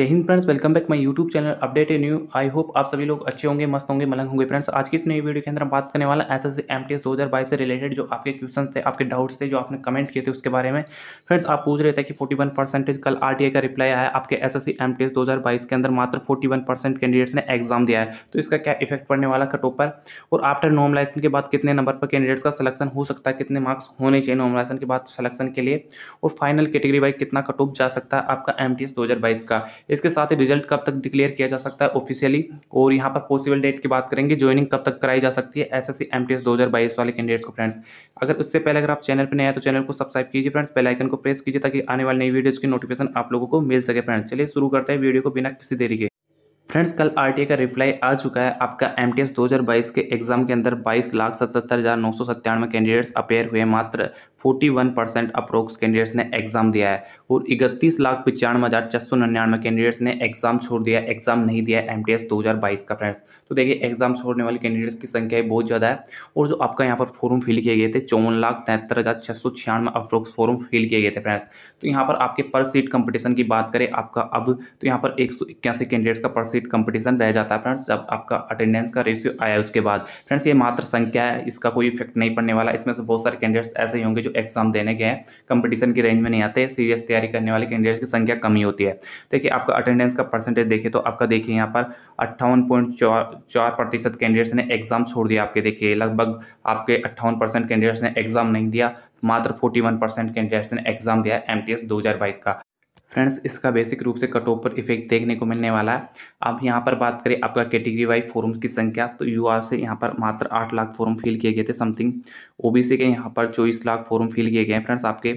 जय Hind friends welcome back my YouTube channel update new I hope आप सभी लोग अच्छे होंगे मस्त होंगे मलंग होंगे फ्रेंड्स आज की इस नई वीडियो के अंदर हम बात करने वाला S S M T S दो हज़ार बाईस से रिलेटेड जो आपके क्वेश्चन थे आपके डाउट्स थे जो आपने कमेंट किए थे उसके बारे में फ्रेंड्स आप पूछ रहे थे कि फोर्टी वन परसेंटेज कल आर का रिप्लाई आया आपके S S C M T S दो हज़ार बाईस के अंदर मात्र फोर्टी वन परसेंट कैंडिडेट्स ने एग्जाम दिया है तो इसका क्या इफेक्ट पड़ने वाला कटोप पर और आफ्टर नॉर्मलाइजेशन के बाद कितने नंबर पर कैंडिडेट्स का सिलेक्शन हो सकता है कितने मार्क्स होने चाहिए नॉर्मलाइजेशन के बाद सिलेक्शन के लिए और फाइनल कैटेगरी वाइज कितना कटोप जा सकता है आपका एम टी एस दो हज़ार बाईस का इसके साथ ही रिजल्ट कब तक डिक्लेयर किया जा सकता है ऑफिशियली और यहाँ पर पॉसिबल डेट की बात करेंगे ज्वाइनिंग कब तक कराई जा सकती है S S C M T S दो हज़ार वाले कैंडिडेट्स को फ्रेंड्स अगर उससे पहले अगर आप चैनल पर नए हैं तो चैनल को सब्सक्राइब कीजिए फ्रेंड्स बेलाइकन को प्रेस कीजिए ताकि आने वाले नई वीडियोज़ की नोटिफिकेशन आप लोगों को मिल सके फ्रेंड्स चलिए शुरू करते हैं वीडियो को बिना किसी देरी के फ्रेंड्स कल आरटीए का रिप्लाई आ चुका है आपका एम टी के एग्जाम के अंदर बाईस लाख सतहत्तर हज़ार नौ सौ सत्तानवे कैंडिडेट्स अपेयर हुए मात्र forty one percent approx candidates ने एग्जाम दिया है और इकतीस लाख पचानवे हज़ार छः सौ निन्यानवे कैंडिडेट्स ने एग्जाम छोड़ दिया एग्जाम नहीं दिया एम टी एस दो हज़ार बाईस का फ्रेंड्स तो देखिए एग्जाम छोड़ने वाले कैंडिडेट्स की संख्या बहुत ज़्यादा है और जो आपका यहाँ पर फॉर्म फिल किए गए थे चौवन लाख तिहत्तर हज़ार छः सौ छियानवे अप्रोक्स फॉर्म फिल किए गए थे फ्रेंड्स तो यहाँ पर आपके पर सीट कंपटीशन की बात करें आपका अब तो यहाँ पर एक सौ इक्यासी कैंडिडेट्स का पर सीट कंपटीशन रह जाता है फ्रेंड्स जब आपका अटेंडेंस का रेशियो आया उसके बाद फ्रेंड्स ये मात्र संख्या है इसका कोई इफेक्ट नहीं पड़ने वाला इसमें से बहुत सारे कैंडिडेट्स ऐसे ही होंगे जो जो एग्जाम देने गए हैं कंपटीशन की रेंज में नहीं आते सीरियस तैयारी करने वाले कैंडिडेट्स की संख्या कमी होती है देखिए आपका अटेंडेंस का परसेंटेज देखिए तो आपका देखिए यहाँ पर अट्ठावन पॉइंट चार प्रतिशत कैंडिडेट्स ने एग्जाम छोड़ दिया आपके देखिए लगभग आपके अट्ठावन परसेंट कैंडिडेट्स ने एग्जाम नहीं दिया मात्र फोर्टी वन परसेंट कैंडिडेट्स ने एग्जाम दिया एम टी एस का फ्रेंड्स इसका बेसिक रूप से कट ऑफ पर इफेक्ट देखने को मिलने वाला है अब यहाँ पर बात करें आपका कैटेगरी वाइज फॉर्म्स की संख्या तो यू से यहाँ पर मात्र आठ लाख फॉर्म फिल किए गए थे समथिंग ओबीसी के यहाँ पर चौबीस लाख फॉर्म फिल किए गए हैं फ्रेंड्स आपके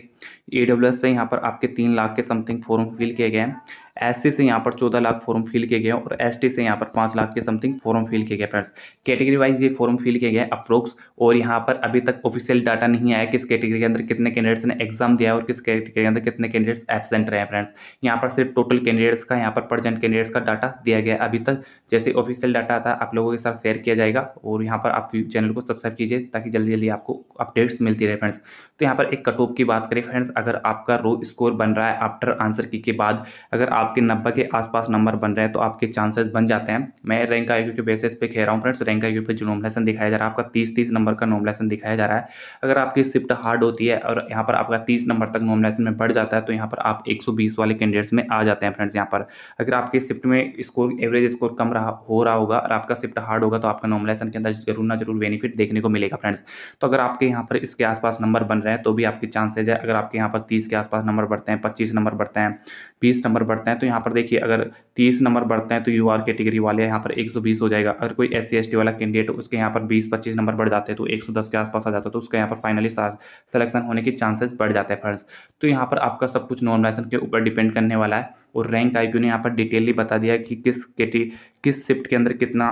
ए से यहाँ पर आपके तीन लाख के समथिंग फॉर्म फिल किए गए हैं एससी से यहाँ पर चौदह लाख फॉर्म फिल किए गए और एसटी से यहाँ पर पाँच लाख के समथिंग फॉर्म फिल किए गए फ्रेंड्स कैटेगरी वाइज ये फॉर्म फिल किए गए अप्रोक्स और यहाँ पर अभी तक ऑफिशियल डाटा नहीं आया किस कैटेगरी के अंदर कितने कैंडिडेट्स ने एग्जाम दिया और किस कैटेगरी के अंदर कितने कैंडिडेट्स एबसेंट रहे हैं फ्रेंड्स यहाँ पर सिर्फ टोटल कैंडिडेट्स का यहाँ पर प्रजेंट कैंडिडेट्स का डाटा दिया गया अभी तक जैसे ऑफिशियल डाटा आता आप लोगों के साथ शेयर किया जाएगा और यहाँ पर आप चैनल को सब्सक्राइब कीजिए ताकि जल्दी जल्दी आपको अपडेट्स मिलती रहे फ्रेंड्स तो यहाँ पर एक कट ऑफ की बात करें फ्रेंड्स अगर आपका रो स्कोर बन रहा है आफ्टर आंसर की के बाद अगर आप आपके नब्बे के आसपास नंबर बन रहे हैं तो आपके चांसेस बन जाते हैं मैं रैंक आई के बेसिस पे खेल रहा हूँ फ्रेंड्स रैंक आई पे जो नॉमलेसन दिखाया जा रहा है आपका तीस तीस नंबर का नॉमलेसन दिखाया जा रहा है अगर आपकी शिफ्ट हार्ड होती है और यहाँ पर आपका तीस नंबर तक नॉमलेसन में बढ़ जाता है तो यहाँ पर आप एक वाले कैंडिडेट्स में आ जाते हैं फ्रेंड्स यहाँ पर अगर आपके शिफ्ट में स्कोर एवरेज स्कोर कम रहा हो रहा होगा और आपका शिफ्ट हार्ड होगा तो आपका नॉमलेसन के अंदर जरूर ना जरूर बेनिफिट देखने को मिलेगा फ्रेंड्स तो अगर आपके यहाँ पर इसके आसपास नंबर बन रहे हैं तो भी आपके चांसेज है अगर आपके यहाँ पर तीस के आसपास नंबर बढ़ते हैं पच्चीस नंबर बढ़ते हैं बीस नंबर बढ़ते हैं हैं तो यहाँ पर देखिए अगर तीस नंबर बढ़ते हैं तो यू आर कैटेगरी वाले यहाँ पर एक हो जाएगा अगर कोई एस सी वाला कैंडिडेट उसके यहाँ पर बीस पच्चीस नंबर बढ़ जाते हैं तो एक के आसपास आ जाता है तो उसका यहाँ पर फाइनली सिलेक्शन होने के चांसेस बढ़ जाते हैं फर्ज तो यहाँ पर आपका सब कुछ नॉमिनेशन के ऊपर डिपेंड करने वाला है और रैंक आई ने यहाँ पर डिटेलली बता दिया कि किस केटी किस शिफ्ट के अंदर कितना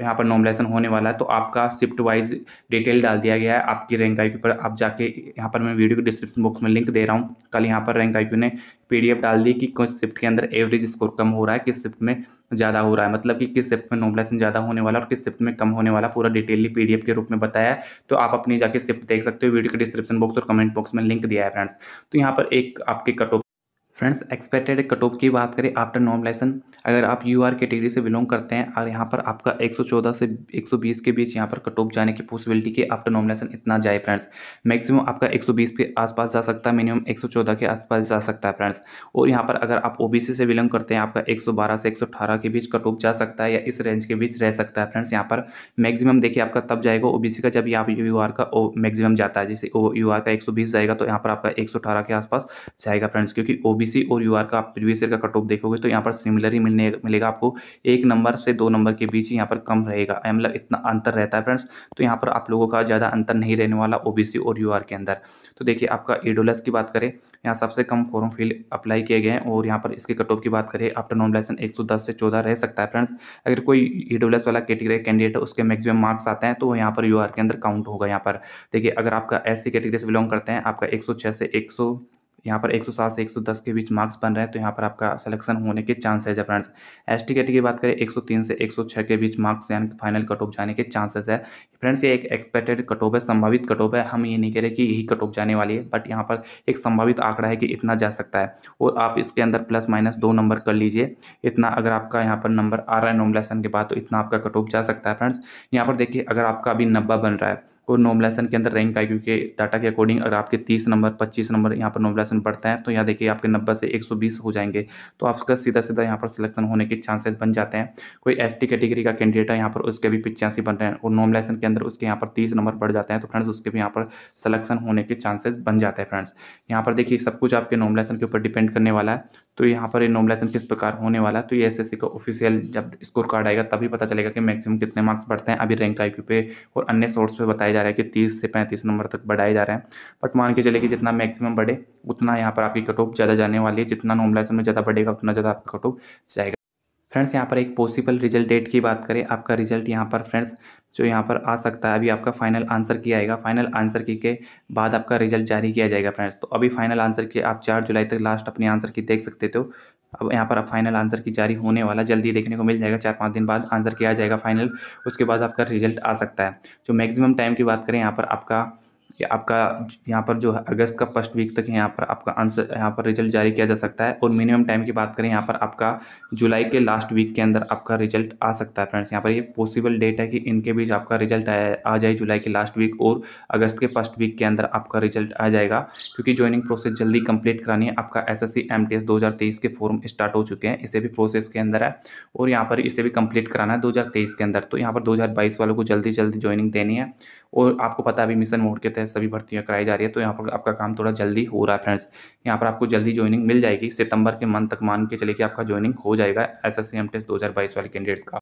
यहाँ पर नॉमिनेशन होने वाला है तो आपका शिफ्ट वाइज डिटेल डाल दिया गया है आपकी रैंक आई पर आप जाके यहाँ पर मैं वीडियो के डिस्क्रिप्शन बॉक्स में लिंक दे रहा हूँ कल यहाँ पर रैंक आई ने पी डाल दी कि किस शिफ्ट के अंदर एवरेज स्कोर कम हो रहा है किस शिफ्ट में ज़्यादा हो रहा है मतलब कि किस शिफ्ट में नॉमिनेशन ज़्यादा होने वाला और किस शिफ्ट में कम होने वाला पूरा डिटेलली पी के रूप में बताया है तो आप अपनी जाके शिफ्ट देख सकते हो वीडियो के डिस्क्रिप्शन बॉक्स और कमेंट बॉक्स में लिंक दिया है फ्रेंड्स तो यहाँ पर एक आपके cut off friends expected cut off की बात करें आफ्टर नॉमलेसन अगर आप यू आर कैटेगरी से बिलोंग करते हैं और यहाँ पर आपका 114 से 120 के बीच यहाँ पर कट ऑफ जाने की पॉसिबिलिटी के आफ्टर नॉमलेसन इतना जाए फ्रेंड्स मैक्सिमम आपका 120 के आसपास जा सकता है मिनिमम 114 के आसपास जा सकता है फ्रेंड्स और यहाँ पर अगर आप ओ से बिलोंग करते हैं आपका बारह से अठारह के बीच कट ऑफ जा सकता है या इस रेंज के बीच रह सकता है फ्रेंड्स यहाँ पर मैक्सिमम देखिए आपका तब जाएगा ओ का जब आप यू का मैक्सिमम जाता है जैसे ओ का एक जाएगा तो यहाँ पर आपका एक के आसपास जाएगा फ्रेंड्स क्योंकि ओ ओबीसी और यूआर का आप प्रीवियस ईयर का कट ऑफ देखोगे तो यहाँ पर सिमिलर ही मिलने मिलेगा आपको एक नंबर से दो नंबर के बीच यहाँ पर कम रहेगा मतलब इतना अंतर रहता है फ्रेंड्स तो यहाँ पर आप लोगों का ज़्यादा अंतर नहीं रहने वाला ओ और यू के अंदर तो देखिए आपका ईडोलस e की बात करें यहाँ सबसे कम फॉर्म फिल अप्लाई किए गए हैं और यहाँ पर इसके कट ऑफ की बात करें आफ्टर नॉमिनेशन एक सौ दस से चौदह रह सकता है फ्रेंड्स अगर कोई ईडोलस e वाला कैटेगरी कैंडिडेट है उसके मैक्सिमम मार्क्स आते हैं तो यहाँ पर यू के अंदर काउंट होगा यहाँ पर देखिए अगर आपका ऐसी कैटेगरी से बिलोंग करते हैं आपका एक से एक यहाँ पर एक से एक के बीच मार्क्स बन रहे हैं तो यहाँ पर आपका सिलेक्शन होने के चांसेज है फ्रेंड्स एस टी की बात करें एक से एक के बीच मार्क्स यानी फाइनल कट ऑफ जाने के चांसेस है फ्रेंड्स ये एक एक्सपेक्टेड कट ऑफ है संभावित कट ऑफ है हम ये नहीं कह रहे कि यही कट ऑफ जाने वाली है बट यहाँ पर एक संभावित आंकड़ा है कि इतना जा सकता है और आप इसके अंदर प्लस माइनस दो नंबर कर लीजिए इतना अगर आपका यहाँ पर नंबर आ रहा है नॉमलेसन के बाद तो इतना आपका कट ऑफ जा सकता है फ्रेंड्स यहाँ पर देखिए अगर आपका अभी नब्बा बन रहा है और नॉमलेसन के अंदर रैंक आई क्योंकि डाटा के अकॉर्डिंग अगर आपके तीस नंबर पच्चीस नंबर यहाँ पर नॉमलेसन बढ़ता है तो यहाँ देखिए आपके नब्बे से एक सौ बीस हो जाएंगे तो आपका सीधा सीधा यहाँ पर सिलेक्शन होने के चांसेस बन जाते हैं कोई एस कैटेगरी का कैंडिडेट है यहाँ पर उसके भी पिचासी बन रहे हैं और नॉमलेसन के अंदर उसके यहाँ पर तीस नंबर बढ़ जाते हैं तो फ्रेंड्स उसके भी यहाँ पर सलेक्शन होने के चांसेस बन जाते हैं फ्रेंड्स यहाँ पर देखिए सब कुछ आपके नॉमलेसन के ऊपर डिपेंड करने वाला है तो यहाँ पर ये नॉमलेसन किस प्रकार होने वाला है तो ये एस का ऑफिशियल जब स्कोर कार्ड आएगा तभी पता चलेगा कि मैक्सिमम कितने मार्क्स बढ़ते हैं अभी रैंक आई पे और अन्य सोर्स पे बताया जा जा रहा है कि तीस से पैंतीस नंबर तक बढ़ाए जा रहे हैं बट मान के चले कि जितना मैक्सिमम बढ़े उतना यहाँ पर आपकी कट ऑफ ज़्यादा जाने वाली है जितना नॉमिनेशन में ज़्यादा बढ़ेगा उतना ज़्यादा आपका कट ऑफ जाएगा फ्रेंड्स यहाँ पर एक पॉसिबल रिजल्ट डेट की बात करें आपका रिजल्ट यहाँ पर फ्रेंड्स जो यहाँ पर आ सकता है अभी आपका फाइनल आंसर किया आएगा फाइनल आंसर की के बाद आपका रिजल्ट जारी किया जाएगा फ्रेंड्स तो अभी फाइनल आंसर की आप चार जुलाई तक लास्ट अपने आंसर की देख सकते हो अब यहाँ पर आप फाइनल आंसर की जारी होने वाला जल्दी देखने को मिल जाएगा चार पाँच दिन बाद आंसर किया जाएगा फाइनल उसके बाद आपका रिजल्ट आ सकता है जो मैक्सिमम टाइम की बात करें यहाँ पर आपका कि आपका यहाँ पर जो है अगस्त का फर्स्ट वीक तक यहाँ पर आपका आंसर यहाँ पर रिजल्ट जारी किया जा सकता है और मिनिमम टाइम की बात करें यहाँ पर आपका जुलाई के लास्ट वीक के अंदर आपका रिजल्ट आ सकता है फ्रेंड्स यहाँ पर ये पॉसिबल डेट है कि इनके बीच आपका रिजल्ट आ जाए जुलाई के लास्ट वीक और अगस्त के फर्स्ट वीक के अंदर आपका रिजल्ट आ जाएगा क्योंकि ज्वाइनिंग प्रोसेस जल्दी कंप्लीट करानी है आपका एस एस सी के फॉर्म स्टार्ट हो चुके हैं इसे भी प्रोसेस के अंदर है और यहाँ पर इसे भी कंप्लीट कराना है दो के अंदर तो यहाँ पर दो वालों को जल्दी जल्दी ज्वाइनिंग देनी है और आपको पता अभी मिशन मोड के तहत सभी भर्तियाँ कराई जा रही है तो यहाँ पर आपका काम थोड़ा जल्दी हो रहा है फ्रेंड्स यहाँ पर आपको जल्दी ज्वाइनिंग मिल जाएगी सितंबर के मंथ तक मान के चले कि आपका ज्वाइनिंग हो जाएगा S S C M test दो वाले कैंडिडेट्स का